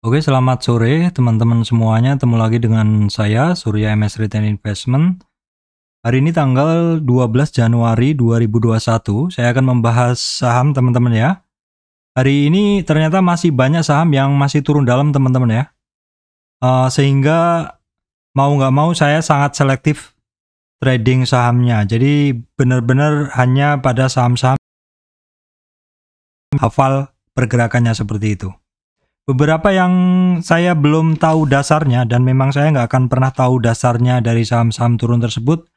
Oke, selamat sore teman-teman semuanya. Temu lagi dengan saya, Surya MS Retail Investment. Hari ini tanggal 12 Januari 2021, saya akan membahas saham teman-teman ya. Hari ini ternyata masih banyak saham yang masih turun dalam teman-teman ya. Uh, sehingga mau nggak mau saya sangat selektif trading sahamnya. Jadi benar-benar hanya pada saham-saham hafal pergerakannya seperti itu beberapa yang saya belum tahu dasarnya dan memang saya nggak akan pernah tahu dasarnya dari saham-saham turun tersebut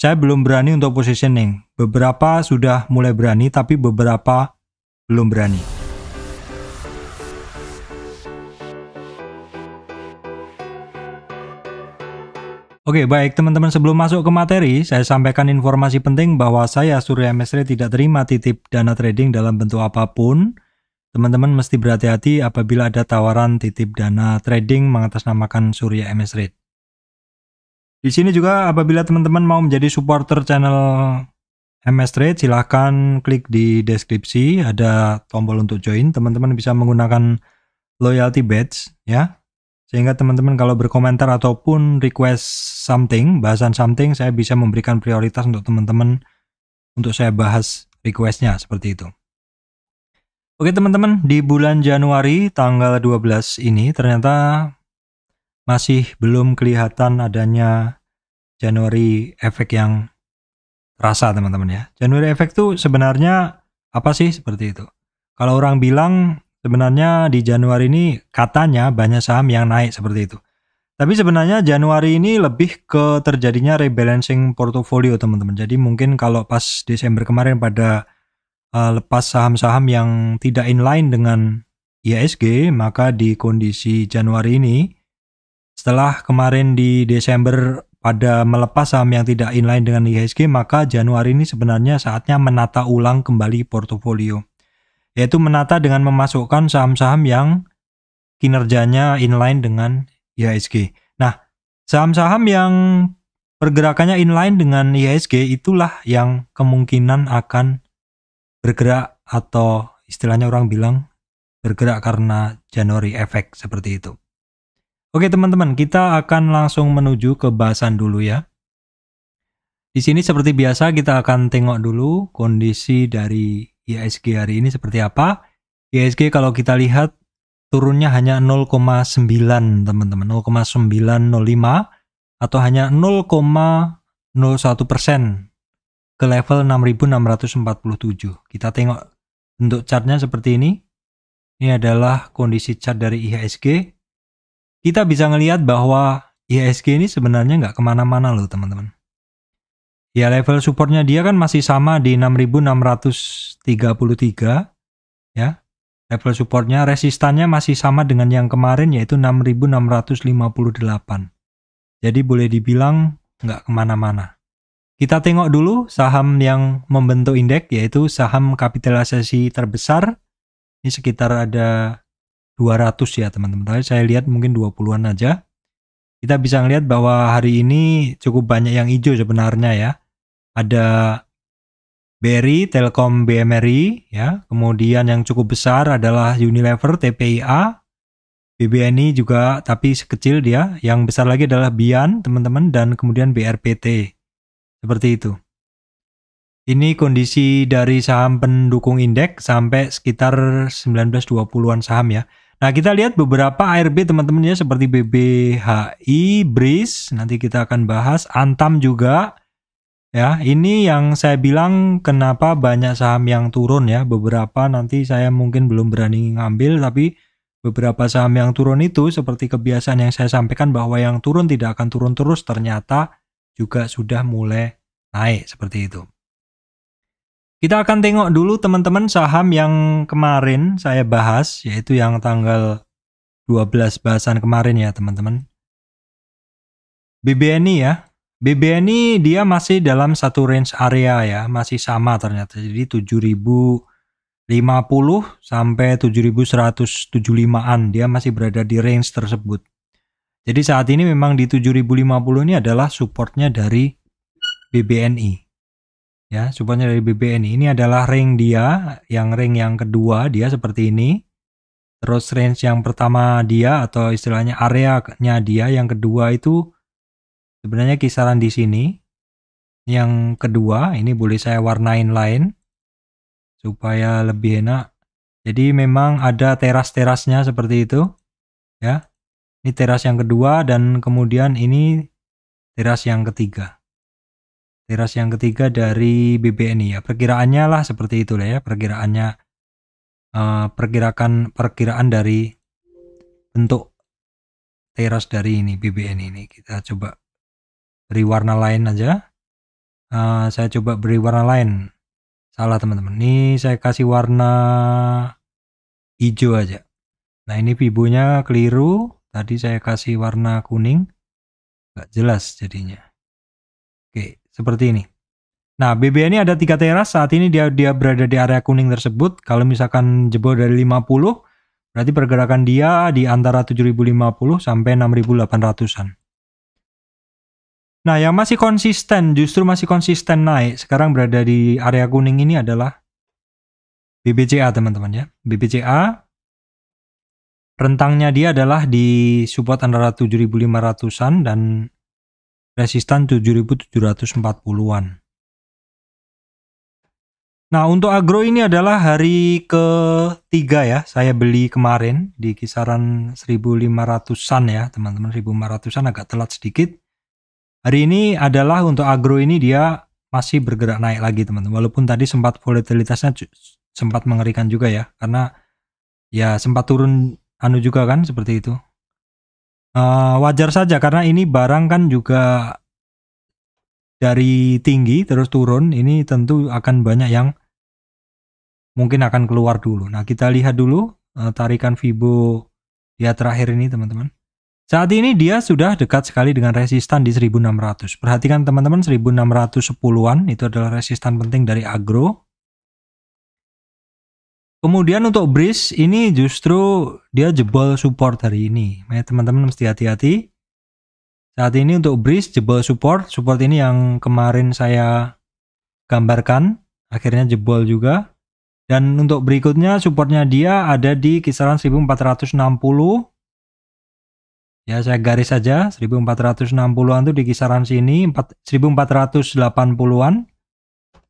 saya belum berani untuk positioning. Beberapa sudah mulai berani, tapi beberapa belum berani. Oke, baik teman-teman sebelum masuk ke materi, saya sampaikan informasi penting bahwa saya Surya Mesri tidak terima titip dana trading dalam bentuk apapun. Teman-teman mesti berhati-hati apabila ada tawaran titip dana trading mengatasnamakan Surya MS Rate. Di sini juga apabila teman-teman mau menjadi supporter channel MS Trade silahkan klik di deskripsi ada tombol untuk join teman-teman bisa menggunakan loyalty badge ya sehingga teman-teman kalau berkomentar ataupun request something bahasan something saya bisa memberikan prioritas untuk teman-teman untuk saya bahas requestnya seperti itu Oke teman-teman, di bulan Januari tanggal 12 ini ternyata masih belum kelihatan adanya Januari efek yang terasa teman-teman ya. Januari efek tuh sebenarnya apa sih seperti itu? Kalau orang bilang sebenarnya di Januari ini katanya banyak saham yang naik seperti itu. Tapi sebenarnya Januari ini lebih ke terjadinya rebalancing portofolio teman-teman. Jadi mungkin kalau pas Desember kemarin pada uh, lepas saham-saham yang tidak inline dengan ISG, maka di kondisi Januari ini, setelah kemarin di Desember pada melepas saham yang tidak inline dengan IHSG, maka Januari ini sebenarnya saatnya menata ulang kembali portofolio. Yaitu menata dengan memasukkan saham-saham yang kinerjanya inline dengan IHSG. Nah, saham-saham yang pergerakannya inline dengan IHSG itulah yang kemungkinan akan bergerak atau istilahnya orang bilang bergerak karena January effect seperti itu. Oke teman-teman, kita akan langsung menuju ke bahasan dulu ya. Di sini seperti biasa kita akan tengok dulu kondisi dari ISG hari ini seperti apa. ISG kalau kita lihat turunnya hanya 0,9 teman-teman, 0,905 atau hanya 0,01 persen ke level 6647. Kita tengok bentuk chartnya seperti ini. Ini adalah kondisi chart dari IHSG. Kita bisa melihat bahwa IHSG ini sebenarnya nggak kemana-mana loh teman-teman. Ya level supportnya dia kan masih sama di 6633 ya. Level supportnya resistannya masih sama dengan yang kemarin yaitu 6658. Jadi boleh dibilang nggak kemana-mana. Kita tengok dulu saham yang membentuk indeks yaitu saham kapitalisasi terbesar. Ini sekitar ada 200 ya teman-teman. Tapi saya lihat mungkin 20-an aja. Kita bisa melihat bahwa hari ini cukup banyak yang hijau sebenarnya ya. Ada BRI, Telkom BMRI ya. Kemudian yang cukup besar adalah Unilever, TPIA, BBNI juga tapi sekecil dia. Yang besar lagi adalah Bian, teman-teman dan kemudian BRPT. Seperti itu. Ini kondisi dari saham pendukung indeks sampai sekitar 1920-an saham ya. Nah, kita lihat beberapa ARB teman-teman ya seperti BBHI, BRIS, nanti kita akan bahas Antam juga. Ya, ini yang saya bilang kenapa banyak saham yang turun ya. Beberapa nanti saya mungkin belum berani ngambil tapi beberapa saham yang turun itu seperti kebiasaan yang saya sampaikan bahwa yang turun tidak akan turun terus ternyata juga sudah mulai naik seperti itu. Kita akan tengok dulu teman-teman saham yang kemarin saya bahas yaitu yang tanggal 12 bahasan kemarin ya teman-teman. BBNI ya. BBNI dia masih dalam satu range area ya, masih sama ternyata. Jadi 7050 sampai 7175-an dia masih berada di range tersebut. Jadi saat ini memang di 7050 ini adalah supportnya dari BBNI. Ya, supportnya dari BBNI. Ini adalah ring dia, yang ring yang kedua dia seperti ini. Terus range yang pertama dia atau istilahnya areanya dia, yang kedua itu sebenarnya kisaran di sini. Yang kedua, ini boleh saya warnain lain supaya lebih enak. Jadi memang ada teras-terasnya seperti itu. Ya, ini teras yang kedua dan kemudian ini teras yang ketiga. Teras yang ketiga dari BBNI ya. Perkiraannya lah seperti itu lah ya. Perkiraannya uh, perkirakan perkiraan dari bentuk teras dari ini BBN ini. Kita coba beri warna lain aja. Uh, saya coba beri warna lain. Salah teman-teman. Ini saya kasih warna hijau aja. Nah ini pibonya keliru Tadi saya kasih warna kuning, nggak jelas jadinya. Oke, seperti ini. Nah, BBN ini ada tiga teras. Saat ini dia dia berada di area kuning tersebut. Kalau misalkan jebol dari 50, berarti pergerakan dia di antara 7050 sampai 6800-an. Nah, yang masih konsisten, justru masih konsisten naik. Sekarang berada di area kuning ini adalah BBCA, teman-teman ya. BBCA rentangnya dia adalah di support antara 7500-an dan resistan 7740-an. Nah, untuk agro ini adalah hari ketiga ya. Saya beli kemarin di kisaran 1500-an ya, teman-teman. 1500-an agak telat sedikit. Hari ini adalah untuk agro ini dia masih bergerak naik lagi, teman-teman. Walaupun tadi sempat volatilitasnya sempat mengerikan juga ya, karena ya sempat turun anu juga kan seperti itu. Uh, wajar saja karena ini barang kan juga dari tinggi terus turun, ini tentu akan banyak yang mungkin akan keluar dulu. Nah, kita lihat dulu eh, tarikan Fibo ya terakhir ini, teman-teman. Saat ini dia sudah dekat sekali dengan resistan di 1600. Perhatikan teman-teman 1610-an itu adalah resistan penting dari agro. Kemudian untuk Breeze ini justru dia jebol support hari ini. Teman-teman mesti hati-hati. Saat ini untuk Breeze jebol support. Support ini yang kemarin saya gambarkan. Akhirnya jebol juga. Dan untuk berikutnya supportnya dia ada di kisaran 1460 ya saya garis saja 1460-an itu di kisaran sini 1480-an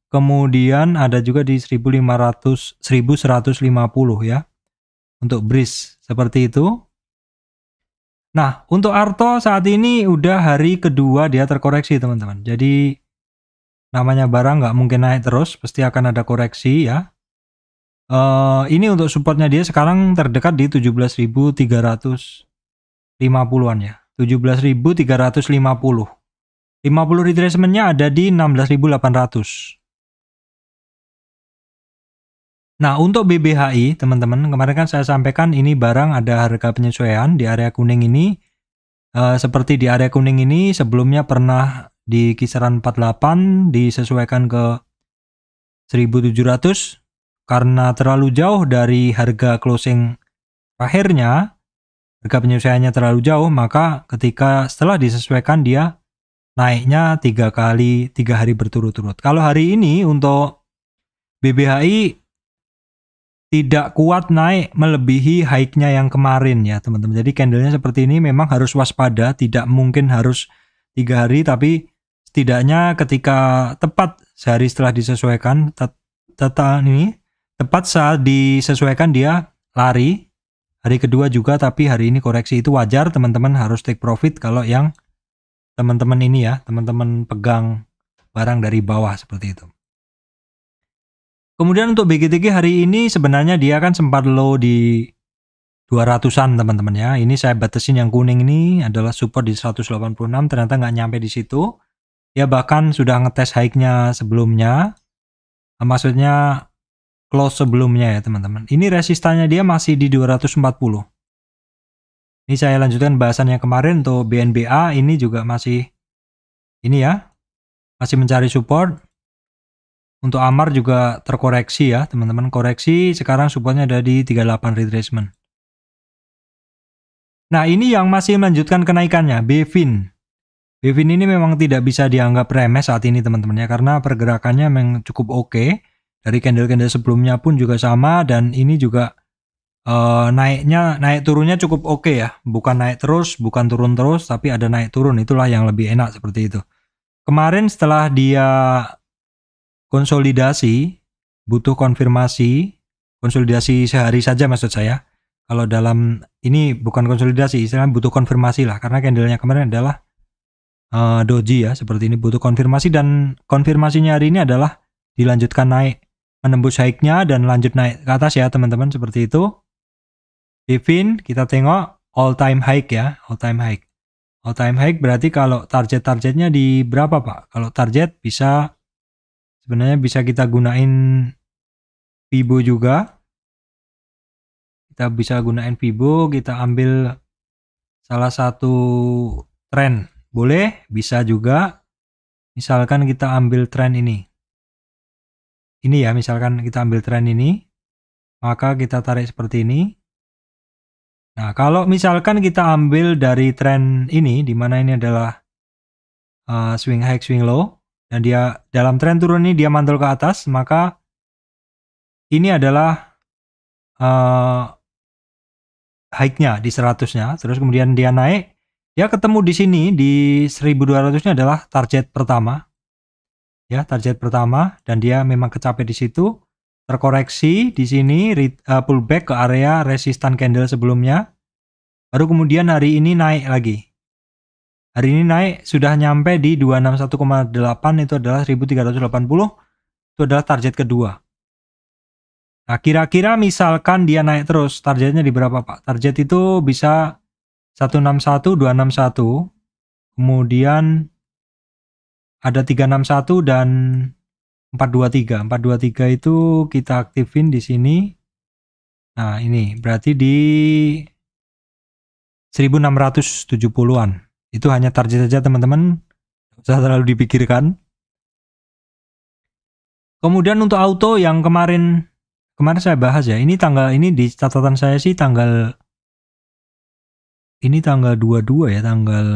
Kemudian ada juga di 1500 1150 ya untuk Breeze seperti itu. Nah, untuk Arto saat ini udah hari kedua dia terkoreksi teman-teman. Jadi namanya barang nggak mungkin naik terus, pasti akan ada koreksi ya. Uh, ini untuk supportnya dia sekarang terdekat di 17.350-an ya. 17.350. 50 retracementnya ada di 16.800. Nah, untuk BBHI, teman-teman, kemarin kan saya sampaikan ini barang ada harga penyesuaian di area kuning ini. E, seperti di area kuning ini sebelumnya pernah di kisaran 48 disesuaikan ke 1700 karena terlalu jauh dari harga closing akhirnya harga penyesuaiannya terlalu jauh maka ketika setelah disesuaikan dia naiknya tiga kali tiga hari berturut-turut kalau hari ini untuk BBHI tidak kuat naik melebihi high-nya yang kemarin ya teman-teman. Jadi candlenya seperti ini memang harus waspada, tidak mungkin harus tiga hari tapi setidaknya ketika tepat sehari setelah disesuaikan tata ini tepat saat disesuaikan dia lari hari kedua juga tapi hari ini koreksi itu wajar teman-teman harus take profit kalau yang teman-teman ini ya teman-teman pegang barang dari bawah seperti itu. Kemudian untuk BGTG hari ini sebenarnya dia kan sempat low di 200-an teman-teman ya. Ini saya batasin yang kuning ini adalah support di 186 ternyata nggak nyampe di situ. Ya bahkan sudah ngetes high-nya sebelumnya. Maksudnya close sebelumnya ya teman-teman. Ini resistannya dia masih di 240. Ini saya lanjutkan bahasan yang kemarin untuk BNBA ini juga masih ini ya. Masih mencari support untuk Amar juga terkoreksi ya, teman-teman. Koreksi sekarang supportnya ada di 38 retracement. Nah, ini yang masih melanjutkan kenaikannya, Bevin. Bevin ini memang tidak bisa dianggap remeh saat ini, teman-teman ya, karena pergerakannya memang cukup oke. Okay. Dari candle-candle sebelumnya pun juga sama dan ini juga uh, naiknya naik turunnya cukup oke okay ya. Bukan naik terus, bukan turun terus, tapi ada naik turun. Itulah yang lebih enak seperti itu. Kemarin setelah dia konsolidasi butuh konfirmasi konsolidasi sehari saja maksud saya kalau dalam ini bukan konsolidasi istilahnya butuh konfirmasi lah karena candlenya kemarin adalah uh, doji ya seperti ini butuh konfirmasi dan konfirmasinya hari ini adalah dilanjutkan naik menembus high-nya dan lanjut naik ke atas ya teman-teman seperti itu Divin kita tengok all time high ya all time high all time high berarti kalau target-targetnya di berapa Pak kalau target bisa Sebenarnya bisa kita gunain Vibo juga. Kita bisa gunain Vibo, kita ambil salah satu trend Boleh, bisa juga. Misalkan kita ambil trend ini. Ini ya, misalkan kita ambil trend ini. Maka kita tarik seperti ini. Nah, kalau misalkan kita ambil dari trend ini, dimana ini adalah uh, swing high, swing low, dan dia dalam tren turun ini dia mantul ke atas maka ini adalah uh, eh, high-nya di 100-nya terus kemudian dia naik ya ketemu di sini di 1200-nya adalah target pertama ya target pertama dan dia memang kecapek di situ terkoreksi di sini uh, pullback ke area resistan candle sebelumnya baru kemudian hari ini naik lagi Hari ini naik sudah nyampe di 261,8 itu adalah 1380. Itu adalah target kedua. Nah, kira-kira misalkan dia naik terus, targetnya di berapa, Pak? Target itu bisa 161, 261. Kemudian ada 361 dan 423. 423 itu kita aktifin di sini. Nah, ini berarti di 1670-an. Itu hanya target saja teman-teman. Usah terlalu dipikirkan. Kemudian untuk auto yang kemarin kemarin saya bahas ya. Ini tanggal ini di catatan saya sih tanggal ini tanggal 22 ya, tanggal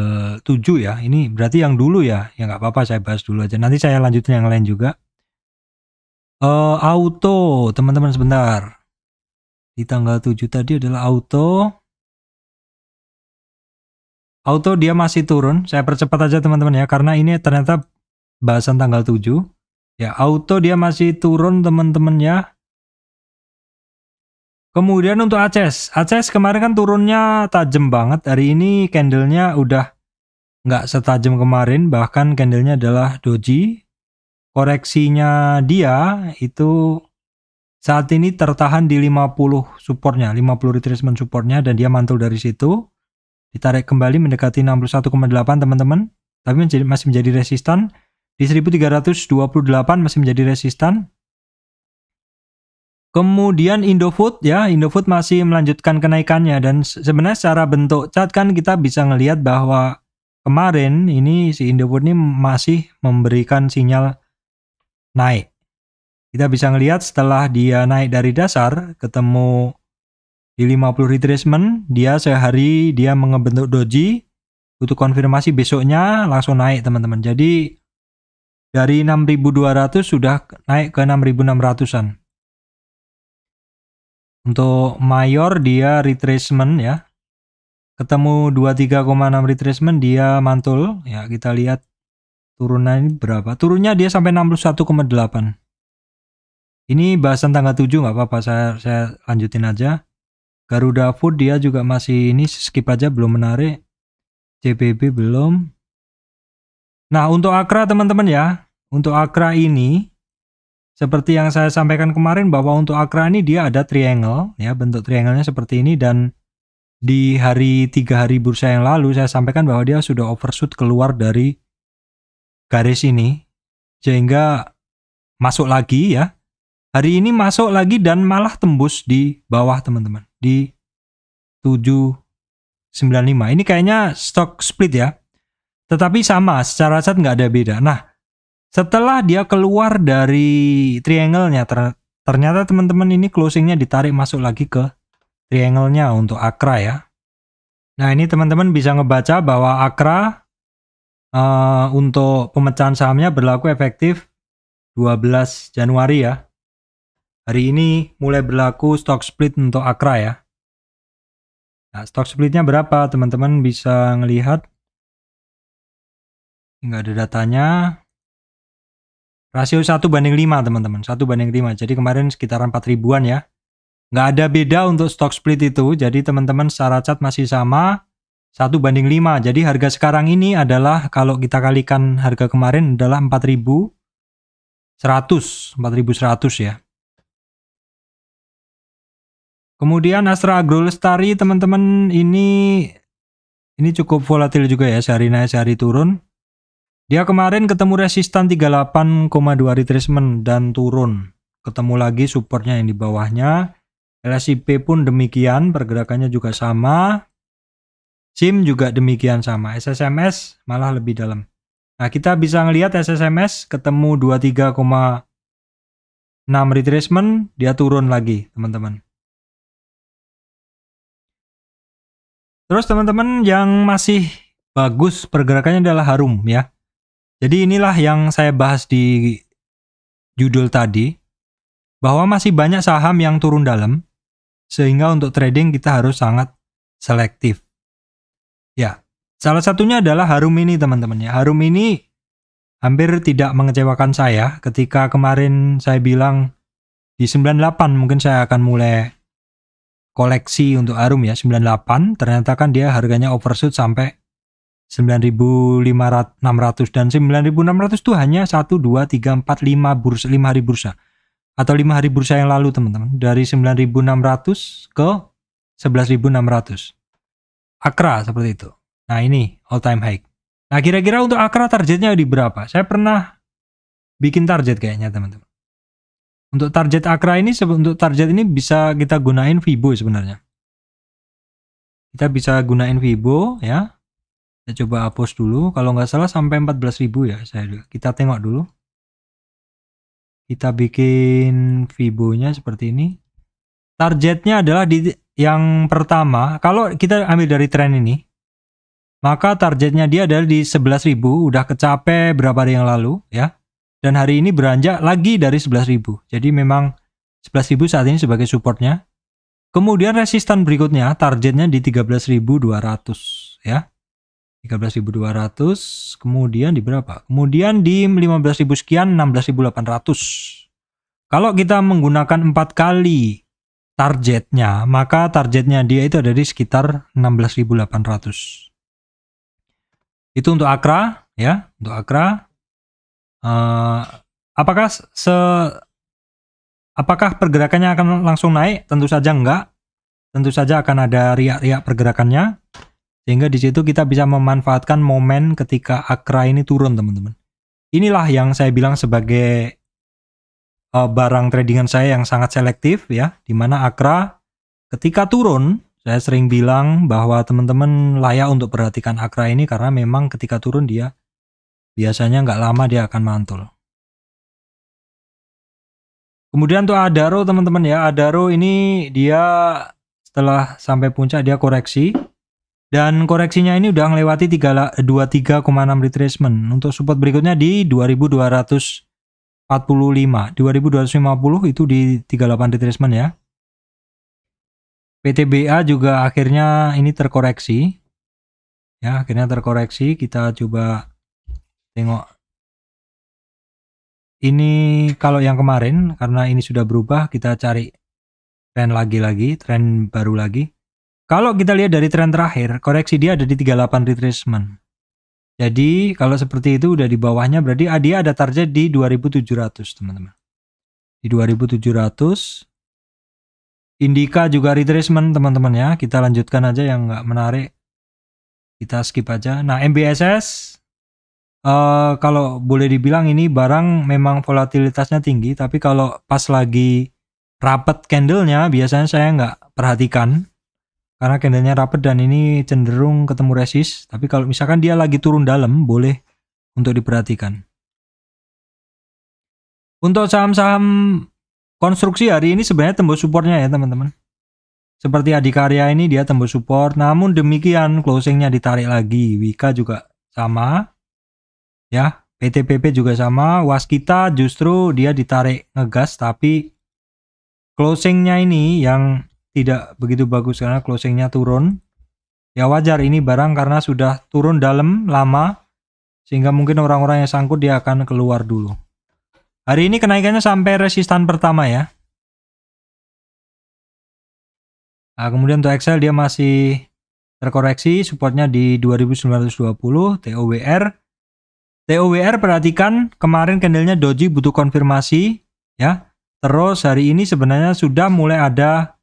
7 ya. Ini berarti yang dulu ya. Ya nggak apa-apa saya bahas dulu aja. Nanti saya lanjutin yang lain juga. Uh, auto, teman-teman sebentar. Di tanggal 7 tadi adalah auto. Auto dia masih turun. Saya percepat aja teman-teman ya karena ini ternyata bahasan tanggal 7. Ya, auto dia masih turun teman-teman ya. Kemudian untuk Aces, Aces kemarin kan turunnya tajam banget. Hari ini candlenya udah nggak setajam kemarin, bahkan candlenya adalah doji. Koreksinya dia itu saat ini tertahan di 50 supportnya, 50 retracement supportnya dan dia mantul dari situ ditarik kembali mendekati 61,8 teman-teman tapi menjadi, masih menjadi resistan di 1328 masih menjadi resistan kemudian Indofood ya Indofood masih melanjutkan kenaikannya dan sebenarnya secara bentuk cat kan kita bisa melihat bahwa kemarin ini si Indofood ini masih memberikan sinyal naik kita bisa melihat setelah dia naik dari dasar ketemu di 50 retracement, dia sehari dia mengebentuk doji. Untuk konfirmasi besoknya langsung naik teman-teman. Jadi dari 6.200 sudah naik ke 6.600-an. Untuk mayor dia retracement ya. Ketemu 23,6 retracement dia mantul ya kita lihat turunnya ini berapa. Turunnya dia sampai 61,8. Ini bahasan tanggal 7 nggak apa-apa saya saya lanjutin aja. Garuda Food dia juga masih ini skip aja belum menarik. CBB belum. Nah, untuk Akra teman-teman ya. Untuk Akra ini seperti yang saya sampaikan kemarin bahwa untuk Akra ini dia ada triangle ya, bentuk triangle-nya seperti ini dan di hari tiga hari bursa yang lalu saya sampaikan bahwa dia sudah overshoot keluar dari garis ini sehingga masuk lagi ya. Hari ini masuk lagi dan malah tembus di bawah teman-teman di 795. Ini kayaknya stock split ya. Tetapi sama, secara set nggak ada beda. Nah, setelah dia keluar dari triangle-nya, ternyata teman-teman ini closing-nya ditarik masuk lagi ke triangle-nya untuk Akra ya. Nah, ini teman-teman bisa ngebaca bahwa Akra uh, eh, untuk pemecahan sahamnya berlaku efektif 12 Januari ya. Hari ini mulai berlaku stock split untuk Akra ya. Nah, stock splitnya berapa? Teman-teman bisa ngelihat. Nggak ada datanya. Rasio 1 banding 5 teman-teman. 1 banding 5. Jadi kemarin sekitaran 4 ribuan ya. Nggak ada beda untuk stock split itu. Jadi teman-teman secara cat masih sama. 1 banding 5. Jadi harga sekarang ini adalah kalau kita kalikan harga kemarin adalah 4100. 4100 ya. Kemudian Astra Agro Lestari teman-teman ini ini cukup volatil juga ya sehari naik sehari turun. Dia kemarin ketemu resistan 38,2 retracement dan turun. Ketemu lagi supportnya yang di bawahnya. LSIP pun demikian, pergerakannya juga sama. SIM juga demikian sama. SSMS malah lebih dalam. Nah, kita bisa ngelihat SSMS ketemu 23,6 retracement, dia turun lagi, teman-teman. Terus teman-teman yang masih bagus pergerakannya adalah harum ya. Jadi inilah yang saya bahas di judul tadi bahwa masih banyak saham yang turun dalam sehingga untuk trading kita harus sangat selektif. Ya, salah satunya adalah harum ini teman-teman ya. Harum ini hampir tidak mengecewakan saya ketika kemarin saya bilang di 98 mungkin saya akan mulai koleksi untuk Arum ya 98 ternyata kan dia harganya overshoot sampai 9.500 dan 9.600 itu hanya 1 2 3 4 5 bursa 5 hari bursa atau 5 hari bursa yang lalu teman-teman dari 9.600 ke 11.600 Akra seperti itu nah ini all time high nah kira-kira untuk Akra targetnya di berapa saya pernah bikin target kayaknya teman-teman untuk target Akra ini untuk target ini bisa kita gunain Vibo sebenarnya. Kita bisa gunain Vibo ya. Kita coba hapus dulu kalau nggak salah sampai 14.000 ya saya kita tengok dulu. Kita bikin Vibonya seperti ini. Targetnya adalah di yang pertama, kalau kita ambil dari tren ini, maka targetnya dia adalah di 11.000, udah kecape berapa hari yang lalu ya dan hari ini beranjak lagi dari 11.000. Jadi memang 11.000 saat ini sebagai supportnya. Kemudian resistan berikutnya targetnya di 13.200 ya. 13.200, kemudian di berapa? Kemudian di 15.000 sekian 16.800. Kalau kita menggunakan 4 kali targetnya, maka targetnya dia itu ada di sekitar 16.800. Itu untuk Akra ya, untuk Akra Eh, apakah se apakah pergerakannya akan langsung naik? Tentu saja enggak. Tentu saja akan ada riak-riak pergerakannya. Sehingga di situ kita bisa memanfaatkan momen ketika akra ini turun, teman-teman. Inilah yang saya bilang sebagai uh, barang tradingan saya yang sangat selektif ya, di mana akra ketika turun saya sering bilang bahwa teman-teman layak untuk perhatikan akra ini karena memang ketika turun dia Biasanya nggak lama dia akan mantul. Kemudian tuh Adaro teman-teman ya, Adaro ini dia setelah sampai puncak dia koreksi dan koreksinya ini udah melewati 23,6 retracement untuk support berikutnya di 2245 2250 itu di 38 retracement ya PTBA juga akhirnya ini terkoreksi ya akhirnya terkoreksi kita coba Tengok. Ini kalau yang kemarin karena ini sudah berubah kita cari tren lagi lagi, tren baru lagi. Kalau kita lihat dari tren terakhir, koreksi dia ada di 38 retracement. Jadi kalau seperti itu udah di bawahnya berarti ah, dia ada target di 2700 teman-teman. Di 2700 Indika juga retracement teman-teman ya. Kita lanjutkan aja yang nggak menarik. Kita skip aja. Nah MBSS Eh, kalau boleh dibilang ini barang memang volatilitasnya tinggi, tapi kalau pas lagi rapet candlenya biasanya saya nggak perhatikan karena candlenya rapet dan ini cenderung ketemu resist. Tapi kalau misalkan dia lagi turun dalam, boleh untuk diperhatikan. Untuk saham-saham konstruksi hari ini sebenarnya tembus supportnya ya teman-teman. Seperti Adikarya ini dia tembus support, namun demikian closingnya ditarik lagi. Wika juga sama, ya PTPP juga sama waskita justru dia ditarik ngegas tapi closingnya ini yang tidak begitu bagus karena closingnya turun ya wajar ini barang karena sudah turun dalam lama sehingga mungkin orang-orang yang sangkut dia akan keluar dulu hari ini kenaikannya sampai resistan pertama ya nah, kemudian untuk Excel dia masih terkoreksi supportnya di 2920 TOWR TOWR perhatikan kemarin candlenya doji butuh konfirmasi ya. Terus hari ini sebenarnya sudah mulai ada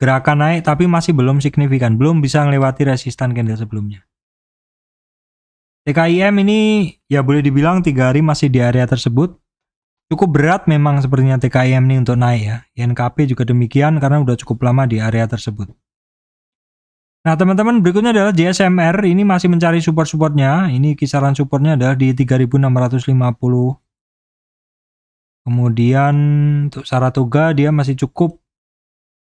gerakan naik tapi masih belum signifikan, belum bisa melewati resistan candle sebelumnya. TKIM ini ya boleh dibilang tiga hari masih di area tersebut. Cukup berat memang sepertinya TKIM ini untuk naik ya. YNKP juga demikian karena udah cukup lama di area tersebut. Nah teman-teman berikutnya adalah JSMR ini masih mencari support-supportnya ini kisaran supportnya adalah di 3650 kemudian untuk Saratoga dia masih cukup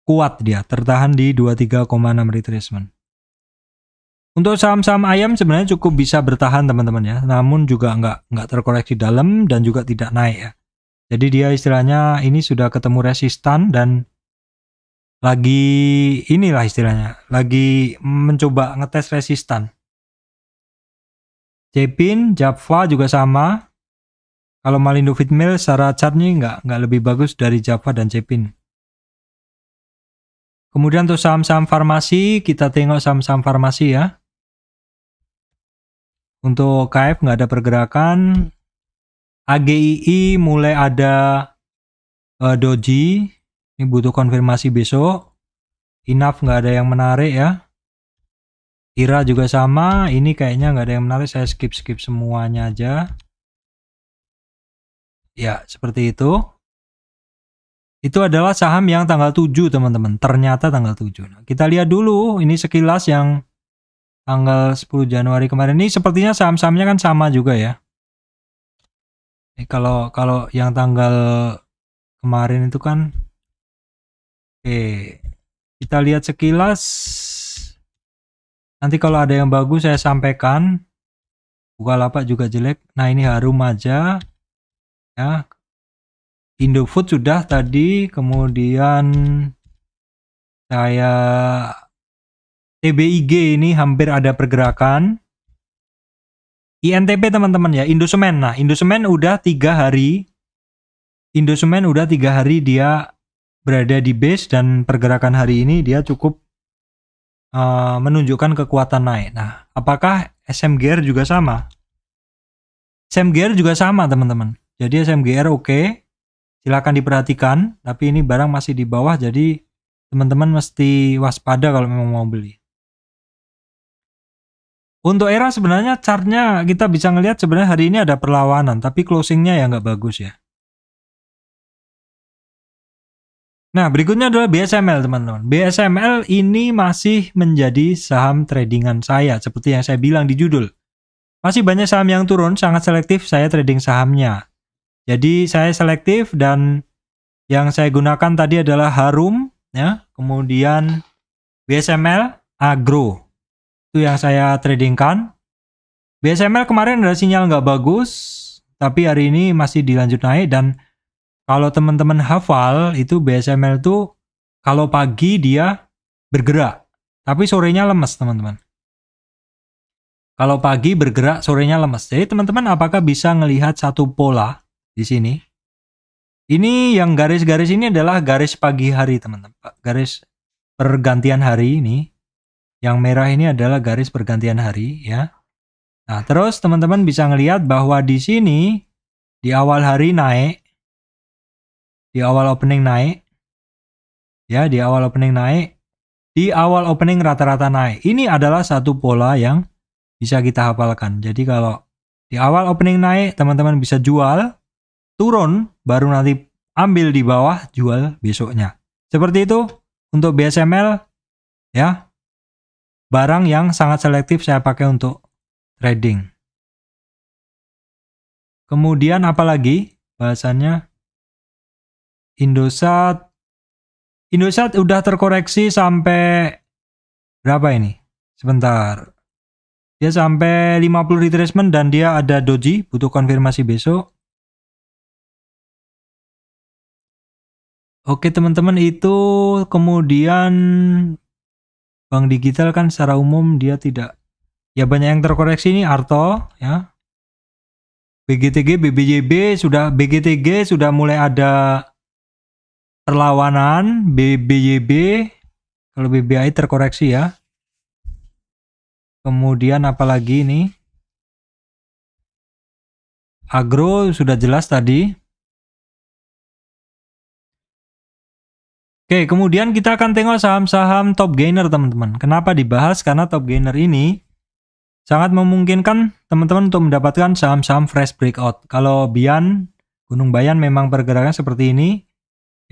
kuat dia tertahan di 23,6 retracement untuk saham-saham ayam sebenarnya cukup bisa bertahan teman-teman ya namun juga nggak nggak terkoreksi dalam dan juga tidak naik ya jadi dia istilahnya ini sudah ketemu resistan dan lagi inilah istilahnya, lagi mencoba ngetes resistan. Cepin, Java juga sama. Kalau Malindo Fitmail secara chartnya nggak, nggak lebih bagus dari Java dan Cepin. Kemudian untuk saham-saham farmasi, kita tengok saham-saham farmasi ya. Untuk KF nggak ada pergerakan. AGII mulai ada uh, doji, ini butuh konfirmasi besok. Enough nggak ada yang menarik ya. Ira juga sama. Ini kayaknya nggak ada yang menarik. Saya skip skip semuanya aja. Ya seperti itu. Itu adalah saham yang tanggal 7 teman-teman. Ternyata tanggal 7. Nah, kita lihat dulu ini sekilas yang tanggal 10 Januari kemarin ini sepertinya saham-sahamnya kan sama juga ya. Ini kalau kalau yang tanggal kemarin itu kan Oke, kita lihat sekilas. Nanti kalau ada yang bagus saya sampaikan. Buka lapak juga jelek. Nah ini Harum aja. Ya. Indofood sudah tadi, kemudian saya TBIG ini hampir ada pergerakan. INTP teman-teman ya, Indosemen. Nah, Indosemen udah tiga hari. Indosemen udah tiga hari dia berada di base dan pergerakan hari ini dia cukup uh, menunjukkan kekuatan naik. Nah, apakah SMGR juga sama? SMGR juga sama, teman-teman. Jadi SMGR oke, okay. silakan diperhatikan, tapi ini barang masih di bawah jadi teman-teman mesti waspada kalau memang mau beli. Untuk era sebenarnya chartnya kita bisa ngelihat sebenarnya hari ini ada perlawanan, tapi closingnya ya nggak bagus ya. Nah, berikutnya adalah BSML, teman-teman. BSML ini masih menjadi saham tradingan saya, seperti yang saya bilang di judul. Masih banyak saham yang turun, sangat selektif saya trading sahamnya. Jadi, saya selektif dan yang saya gunakan tadi adalah Harum, ya, kemudian BSML, Agro. Itu yang saya tradingkan. BSML kemarin ada sinyal nggak bagus, tapi hari ini masih dilanjut naik dan kalau teman-teman hafal itu BSML itu kalau pagi dia bergerak, tapi sorenya lemes teman-teman. Kalau pagi bergerak, sorenya lemes. Jadi teman-teman apakah bisa melihat satu pola di sini? Ini yang garis-garis ini adalah garis pagi hari teman-teman. Garis pergantian hari ini. Yang merah ini adalah garis pergantian hari ya. Nah, terus teman-teman bisa melihat bahwa di sini di awal hari naik, di awal opening naik ya di awal opening naik di awal opening rata-rata naik ini adalah satu pola yang bisa kita hafalkan jadi kalau di awal opening naik teman-teman bisa jual turun baru nanti ambil di bawah jual besoknya seperti itu untuk BSML ya barang yang sangat selektif saya pakai untuk trading kemudian apalagi bahasannya Indosat. Indosat udah terkoreksi sampai berapa ini? Sebentar. Dia sampai 50 retracement dan dia ada doji, butuh konfirmasi besok. Oke teman-teman itu kemudian bank digital kan secara umum dia tidak ya banyak yang terkoreksi ini Arto ya BGTG BBJB sudah BGTG sudah mulai ada perlawanan BBYB kalau BBI terkoreksi ya kemudian apalagi ini agro sudah jelas tadi Oke, kemudian kita akan tengok saham-saham top gainer teman-teman. Kenapa dibahas? Karena top gainer ini sangat memungkinkan teman-teman untuk mendapatkan saham-saham fresh breakout. Kalau Bian, Gunung Bayan memang pergerakan seperti ini,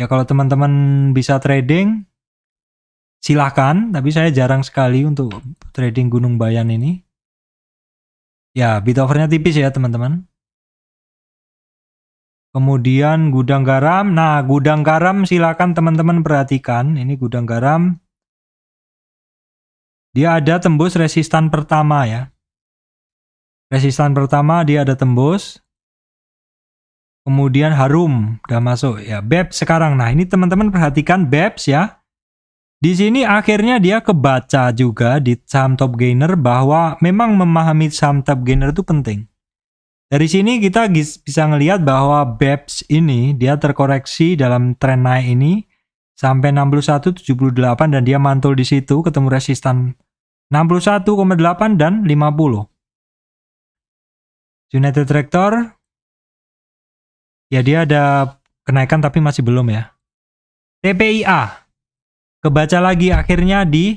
Ya kalau teman-teman bisa trading silahkan, tapi saya jarang sekali untuk trading Gunung Bayan ini. Ya, bid overnya tipis ya teman-teman. Kemudian gudang garam. Nah, gudang garam silakan teman-teman perhatikan. Ini gudang garam. Dia ada tembus resistan pertama ya. Resistan pertama dia ada tembus. Kemudian Harum udah masuk ya. Beb sekarang. Nah, ini teman-teman perhatikan Beps ya. Di sini akhirnya dia kebaca juga di saham top gainer bahwa memang memahami saham top gainer itu penting. Dari sini kita bisa ngelihat bahwa BEPS ini dia terkoreksi dalam tren naik ini sampai 61.78 dan dia mantul di situ ketemu resistan 61,8 dan 50. United Tractor Ya dia ada kenaikan tapi masih belum ya. TPIA. Kebaca lagi akhirnya di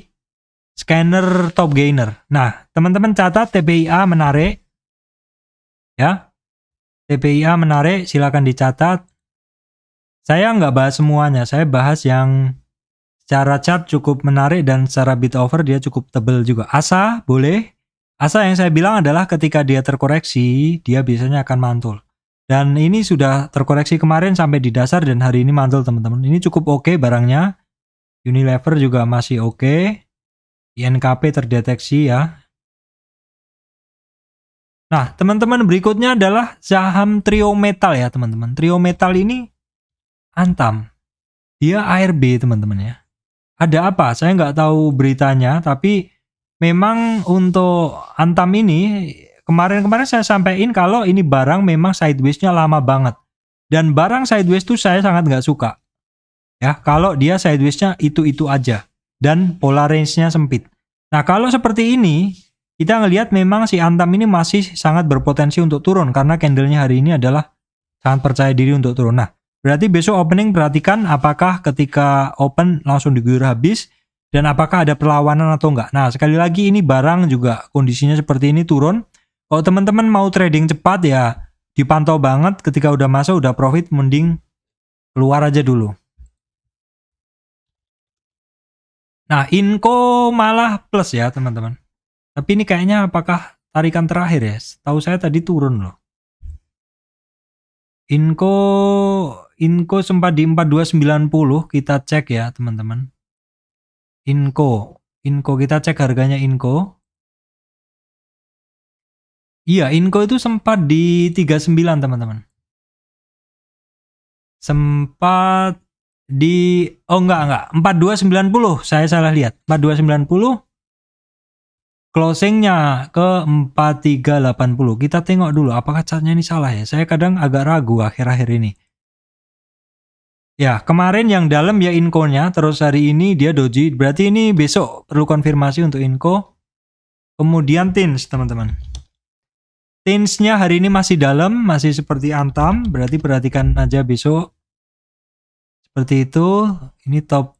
scanner top gainer. Nah, teman-teman catat TPIA menarik. Ya. TPIA menarik, silakan dicatat. Saya nggak bahas semuanya, saya bahas yang secara chart cukup menarik dan secara bit over dia cukup tebel juga. ASA boleh. ASA yang saya bilang adalah ketika dia terkoreksi, dia biasanya akan mantul. Dan ini sudah terkoreksi kemarin sampai di dasar dan hari ini mantul teman-teman. Ini cukup oke okay barangnya. Unilever juga masih oke. Okay. INKP terdeteksi ya. Nah, teman-teman berikutnya adalah saham Trio Metal ya, teman-teman. Trio Metal ini Antam. Dia ARB, teman-teman ya. Ada apa? Saya nggak tahu beritanya, tapi memang untuk Antam ini Kemarin-kemarin saya sampaikan kalau ini barang memang sidewaysnya lama banget. Dan barang sideways itu saya sangat nggak suka. Ya, kalau dia sidewaysnya itu-itu aja. Dan pola range-nya sempit. Nah, kalau seperti ini, kita ngelihat memang si Antam ini masih sangat berpotensi untuk turun karena candlenya hari ini adalah sangat percaya diri untuk turun. Nah, berarti besok opening perhatikan apakah ketika open langsung diguyur habis dan apakah ada perlawanan atau enggak. Nah, sekali lagi ini barang juga kondisinya seperti ini turun kalau teman-teman mau trading cepat ya dipantau banget ketika udah masuk udah profit mending keluar aja dulu. Nah, inko malah plus ya, teman-teman. Tapi ini kayaknya apakah tarikan terakhir ya? Tahu saya tadi turun loh. Inko, inko sempat di 4290, kita cek ya, teman-teman. Inko, inko kita cek harganya inko. Iya, inko itu sempat di 39, teman-teman. Sempat di oh enggak enggak 4290 saya salah lihat 4290 closingnya ke 4380 kita tengok dulu apakah catnya ini salah ya saya kadang agak ragu akhir-akhir ini ya kemarin yang dalam ya inko nya, terus hari ini dia doji berarti ini besok perlu konfirmasi untuk inko kemudian tins teman-teman Tinsnya hari ini masih dalam, masih seperti antam, berarti perhatikan aja besok. Seperti itu, ini top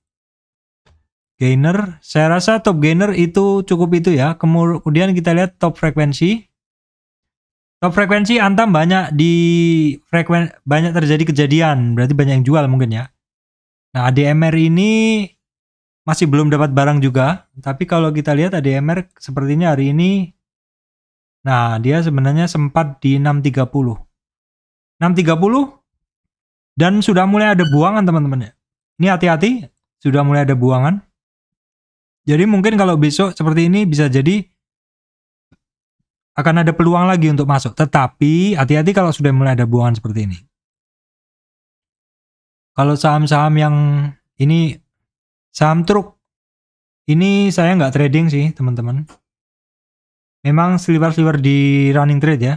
gainer. Saya rasa top gainer itu cukup itu ya. Kemudian kita lihat top frekuensi. Top frekuensi antam banyak di frekuen banyak terjadi kejadian, berarti banyak yang jual mungkin ya. Nah, ADMR ini masih belum dapat barang juga, tapi kalau kita lihat ADMR sepertinya hari ini Nah, dia sebenarnya sempat di 630. 630 dan sudah mulai ada buangan teman-teman ya. Ini hati-hati, sudah mulai ada buangan. Jadi mungkin kalau besok seperti ini bisa jadi akan ada peluang lagi untuk masuk. Tetapi hati-hati kalau sudah mulai ada buangan seperti ini. Kalau saham-saham yang ini saham truk ini saya nggak trading sih teman-teman memang sliver-sliver di running trade ya.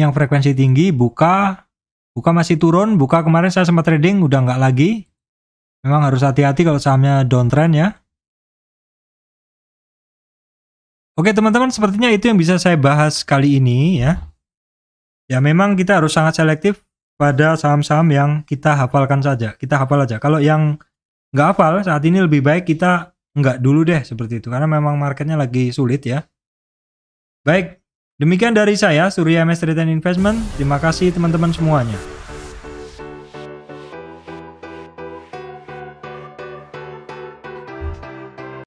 Yang frekuensi tinggi buka, buka masih turun, buka kemarin saya sempat trading udah nggak lagi. Memang harus hati-hati kalau sahamnya downtrend ya. Oke teman-teman, sepertinya itu yang bisa saya bahas kali ini ya. Ya memang kita harus sangat selektif pada saham-saham yang kita hafalkan saja. Kita hafal aja. Kalau yang nggak hafal saat ini lebih baik kita nggak dulu deh seperti itu. Karena memang marketnya lagi sulit ya. Baik, demikian dari saya, Surya MS Investment. Terima kasih teman-teman semuanya.